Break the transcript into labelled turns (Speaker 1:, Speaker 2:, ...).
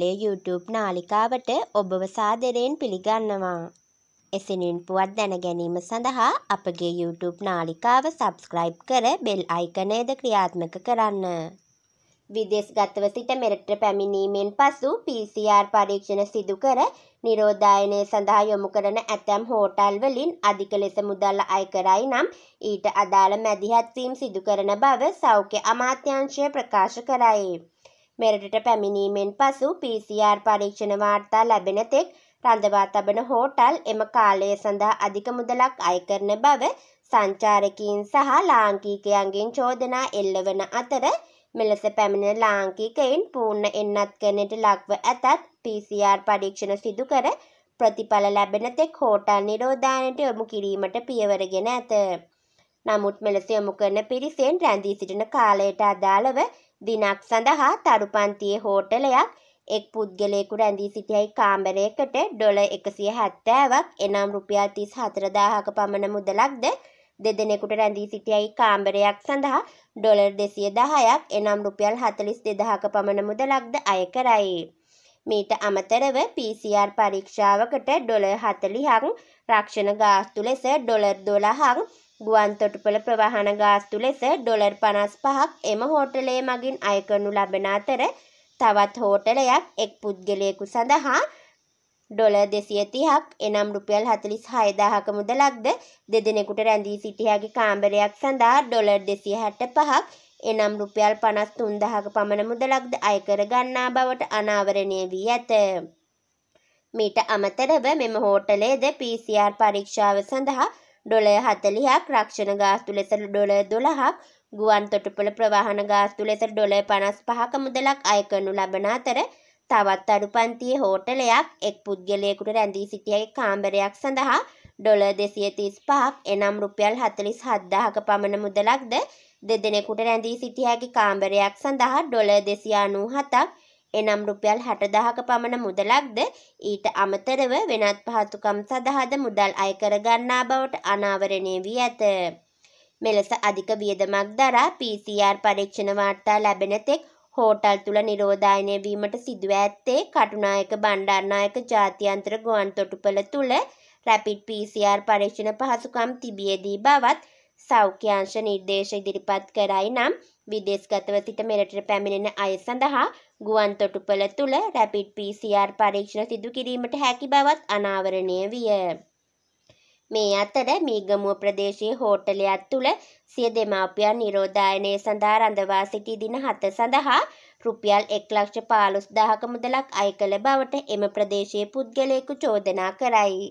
Speaker 1: කාලයේ YouTube නාලිකාවට ඔබව සාදරයෙන් පිළිගන්නවා. එසෙනින් පුවත් දැන ගැනීම සඳහා අපගේ YouTube නාලිකාව සබස්ක්‍රයිබ් කර බෙල් අයිකනයද ක්‍රියාත්මක කරන්න. විදෙස්ගතව සිට මෙරට පැමිණීමෙන් පසු PCR පරීක්ෂණ සිදු කර නිරෝධායනය සඳහා යොමු කරන ඇතැම් හෝටල් වලින් අධික ලෙස මුදල් අයකරයි නම් ඊට අදාළ මැදිහත්වීම් සිදු කරන බව සෞඛ්‍ය අමාත්‍යංශය ප්‍රකාශ කරයි. මෙරටට පැමිණීමෙන් පසු PCR පරීක්ෂණ වාර්තා ලැබෙන තෙක් රඳවා තබන හෝටල් එම කාලය සඳහා අධික මුදලක් අය කරන බව සංචාරකීන් සහ ලාංකිකයන්ගෙන් චෝදනා එල්ලවන අතර මෙලෙස පැමිණෙන ලාංකිකයින් පූර්ණ එන්නත් කරනට ලක්ව ඇතත් PCR පරීක්ෂණ සිදු කර ප්‍රතිඵල ලැබෙන තෙක් හෝටල් නිරෝධානයට යොමු කිරීමට පියවරගෙන ඇත. නමුත් මෙලෙස යොමු කරන පිරිසෙන් රැඳී සිටින කාලයට අදාළව දිනක් සඳහා තරු පන්තියේ හෝටලයක් එක් පුද්ගලයෙකු රැඳී සිටියයි කාමරයකට ඩොල එකසිය හැත්තෑවක් එනම් රුපියල් තිස් හතරදාහක පමණ මුදලක්ද දෙදෙනෙකුට රැඳී සිටියයි කාම්බරයක් සඳහා ඩොලර් දෙසිය දහයක් එනම් රුපියල් හතලිස් දෙදහක පමණ මුදලක්ද අය කරයි. මීට අමතරව PCR පරීක්ෂාවකට ඩොලර් හතලිහං රක්ෂණ ගාස්තු ලෙස ඩොලර් දොළහං ගුවන් තොටුපළ ප්‍රවාහන ගාස්තු ලෙස ඩොලර් පනස් පහක් එම හෝටලේ මගින් අයකනු ලබන අතර තවත් හෝටලයක් එක් පුද්ගලයෙකු සඳහා ඩොලර් දෙසිය තිහක් එනම් රුපියල් හතලිස් හයදාහක මුදලක්ද දෙදෙනෙකුට රැඳී සිටියගේ කාම්බරයක් සඳහා ඩොලර් දෙසිය හැට පහක් එනම් රුපියල් පනස් තුන්දහක පමණ මුදලක්ද අයකර ගන්නා බවට අනාවරණය වී ඇත. මීට අමතරව මෙම හෝටලේද පිසිR පරීක්ෂාව සඳහා ඩොලය හතලිහක් රක්ෂණ ගාස්තු ලෙස ඩොලය දොළහක් ගුවන් තොටුපළ ප්‍රවාහන ගාස්තු ලෙස ඩොලය පනස් පහක මුදලක් අයකරනු ලබන අතර තවත් අඩු පන්තියේ හෝටලයක් එක් පුද්ගලයෙකුට රැඳී සිටියගේ කාම්බරයක් සඳහා ඩොල දෙසිය තිස් පහක් එනම් රුපියල් හතලිස් හද්දාහක පමණ මුදලක්ද දෙදෙනෙකුට රැඳී සිටියගේ කාම්බරයක් සඳහා ඩොල දෙසියානූ හතක් එනම් රුපියල් 60000ක පමණ මුදලක්ද ඊට අමතරව වෙනත් පහසුකම් සඳහාද මුදල් අය කර ගන්නා බවට අනාවරණය වී ඇත. මෙලෙස අධික වියදමක් දරා PCR පරීක්ෂණ වාර්තා ලැබෙන තෙක් හෝටල් තුල නිරෝධායනය වීමට සිදුව ඇත්තේ කටුනායක බණ්ඩාරනායක ජාත්‍යන්තර ගුවන්තොටුපළ තුල රැපිඩ් PCR පරීක්ෂණ පහසුකම් තිබියදී බවත් සෞඛ්‍ය අංශ නිර්දේශ ඉදිරිපත් කරයි නම් විදේශගතව සිට මෙරටට පැමිණෙන අය සඳහා ගුවන් තොටුපළ තුළ රැපිඩ් PCR පරීක්ෂණ සිදු කිරීමට හැකි බවත් අනාවරණය විය. මේ අතර මීගමුව ප්‍රදේශයේ හෝටලයක් තුළ සිය දෙමාපියන් නිරෝධායනය සඳහා රඳවා සිටි දින හත සඳහා රුපියල් එක් ලක්ෂ පාලොස් දාහක මුදලක් අය කළ බවට එම ප්‍රදේශයේ පුද්ගලයෙකු චෝදනා කරයි.